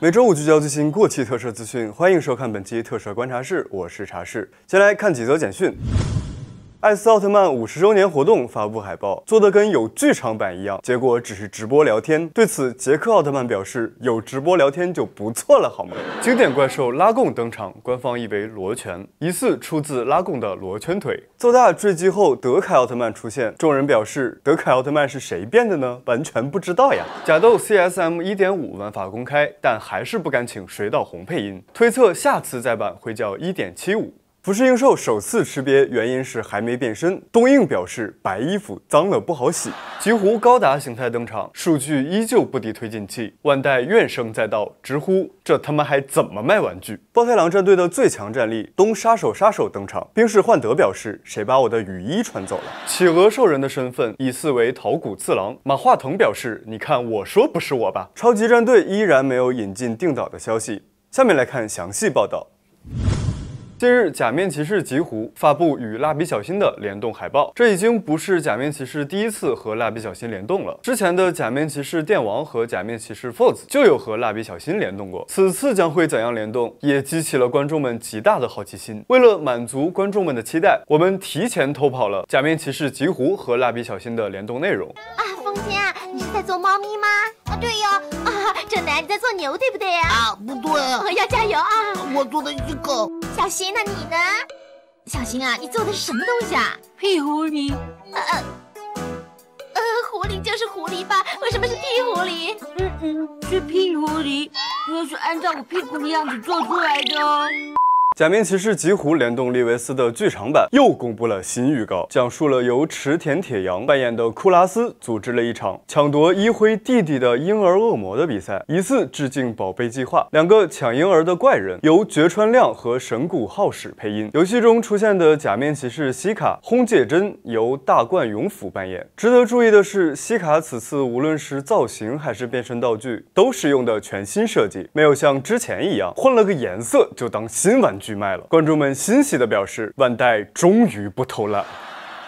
每周五聚焦最新过期特摄资讯，欢迎收看本期特摄观察室，我是茶室。先来看几则简讯。艾斯奥特曼五十周年活动发布海报，做的跟有剧场版一样，结果只是直播聊天。对此，杰克奥特曼表示：“有直播聊天就不错了，好吗？”经典怪兽拉贡登场，官方译为罗拳，疑似出自拉贡的罗圈腿。做大坠机后，德凯奥特曼出现，众人表示：“德凯奥特曼是谁变的呢？完全不知道呀。”假斗 CSM 一点五玩法公开，但还是不敢请水岛红配音，推测下次再版会叫一点七五。不是硬兽首次识别，原因是还没变身。东映表示白衣服脏了不好洗。极狐高达形态登场，数据依旧不敌推进器。万代怨声载道，直呼这他妈还怎么卖玩具？暴太郎战队的最强战力东杀手杀手登场。冰室幻德表示谁把我的雨衣穿走了？企鹅兽人的身份疑似为桃谷次郎。马化腾表示你看我说不是我吧。超级战队依然没有引进定岛的消息。下面来看详细报道。近日，假面骑士极狐》发布与蜡笔小新的联动海报。这已经不是假面骑士第一次和蜡笔小新联动了，之前的假面骑士电王和假面骑士 f o u 就有和蜡笔小新联动过。此次将会怎样联动，也激起了观众们极大的好奇心。为了满足观众们的期待，我们提前偷跑了假面骑士极狐》和蜡笔小新的联动内容。啊，风间，你是在做猫咪吗？啊，对。你在做牛，对不对呀？啊，不对！我要加油啊！我做的一狗。小新，那你呢？小新啊，你做的什么东西啊？屁狐狸。呃，狐狸就是狐狸吧？为什么是屁狐狸？嗯嗯，是屁狐狸，那是按照我屁股的样子做出来的。假面骑士极胡联动利维斯的剧场版又公布了新预告，讲述了由池田铁洋扮演的库拉斯组织了一场抢夺一辉弟弟的婴儿恶魔的比赛，疑似致敬《宝贝计划》。两个抢婴儿的怪人由崛川亮和神谷浩史配音。游戏中出现的假面骑士西卡、轰介真由大贯勇辅扮演。值得注意的是，西卡此次无论是造型还是变身道具，都是用的全新设计，没有像之前一样换了个颜色就当新玩具。去卖了，观众们欣喜地表示，万代终于不偷懒了。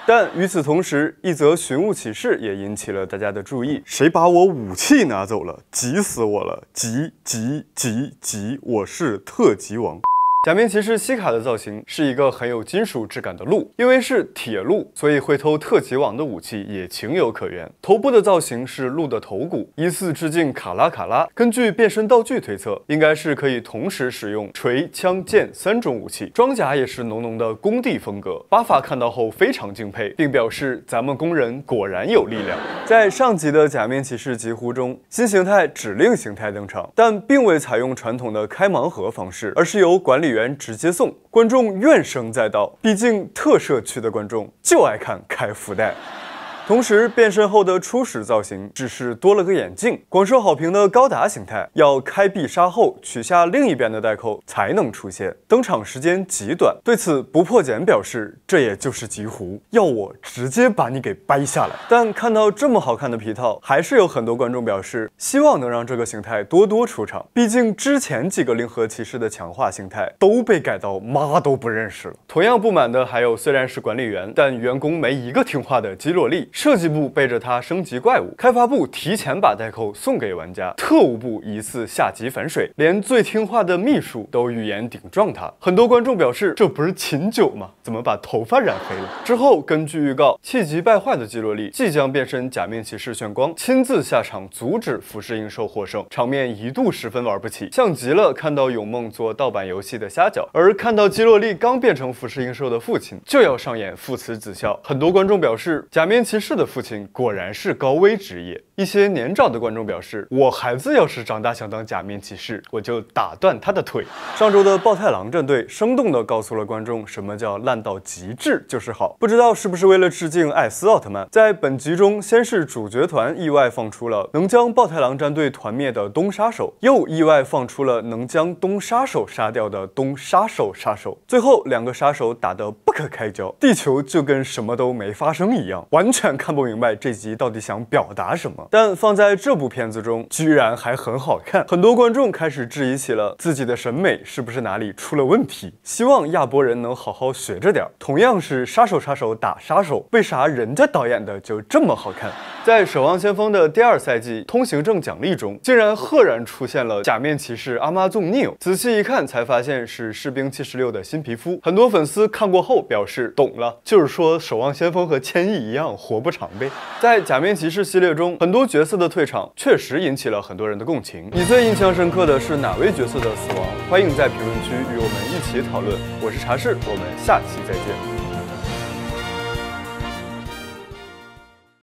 但与此同时，一则寻物启事也引起了大家的注意：谁把我武器拿走了？急死我了！急急急急！我是特急王。假面骑士西卡的造型是一个很有金属质感的鹿，因为是铁路，所以会偷特级网的武器也情有可原。头部的造型是鹿的头骨，疑似致敬卡拉卡拉。根据变身道具推测，应该是可以同时使用锤、枪、剑三种武器。装甲也是浓浓的工地风格。巴法看到后非常敬佩，并表示咱们工人果然有力量。在上集的假面骑士疾呼中，新形态指令形态登场，但并未采用传统的开盲盒方式，而是由管理。元直接送，观众怨声载道。毕竟特社区的观众就爱看开福袋。同时变身后的初始造型只是多了个眼镜，广受好评的高达形态要开必杀后取下另一边的带扣才能出现，登场时间极短。对此不破茧表示，这也就是极狐，要我直接把你给掰下来。但看到这么好看的皮套，还是有很多观众表示，希望能让这个形态多多出场。毕竟之前几个零和骑士的强化形态都被改到妈都不认识了。同样不满的还有，虽然是管理员，但员工没一个听话的基洛利。设计部背着它升级怪物，开发部提前把代扣送给玩家，特务部疑似下级反水，连最听话的秘书都预言顶撞他。很多观众表示这不是秦九吗？怎么把头发染黑了？之后根据预告，气急败坏的基洛利即将变身假面骑士炫光，亲自下场阻止浮世英寿获胜，场面一度十分玩不起，像极了看到永梦做盗版游戏的虾饺。而看到基洛利刚变成浮世英寿的父亲，就要上演父慈子孝，很多观众表示假面骑。是的父亲果然是高危职业。一些年长的观众表示：“我孩子要是长大想当假面骑士，我就打断他的腿。”上周的暴太郎战队生动地告诉了观众什么叫烂到极致就是好。不知道是不是为了致敬艾斯奥特曼，在本集中，先是主角团意外放出了能将暴太郎战队团灭的东杀手，又意外放出了能将东杀手杀掉的东杀手杀手，最后两个杀手打得不可开交，地球就跟什么都没发生一样，完全看不明白这集到底想表达什么。但放在这部片子中，居然还很好看，很多观众开始质疑起了自己的审美是不是哪里出了问题，希望亚伯人能好好学着点儿。同样是杀手杀手打杀手，为啥人家导演的就这么好看？在《守望先锋》的第二赛季通行证奖励中，竟然赫然出现了假面骑士阿妈纵逆，仔细一看才发现是士兵七十六的新皮肤。很多粉丝看过后表示懂了，就是说《守望先锋》和千亿一样活不长呗。在假面骑士系列中，很多。角色的退场确实引起了很多人的共情。你最印象深刻的是哪位角色的死亡？欢迎在评论区与我们一起讨论。我是茶室，我们下期再见。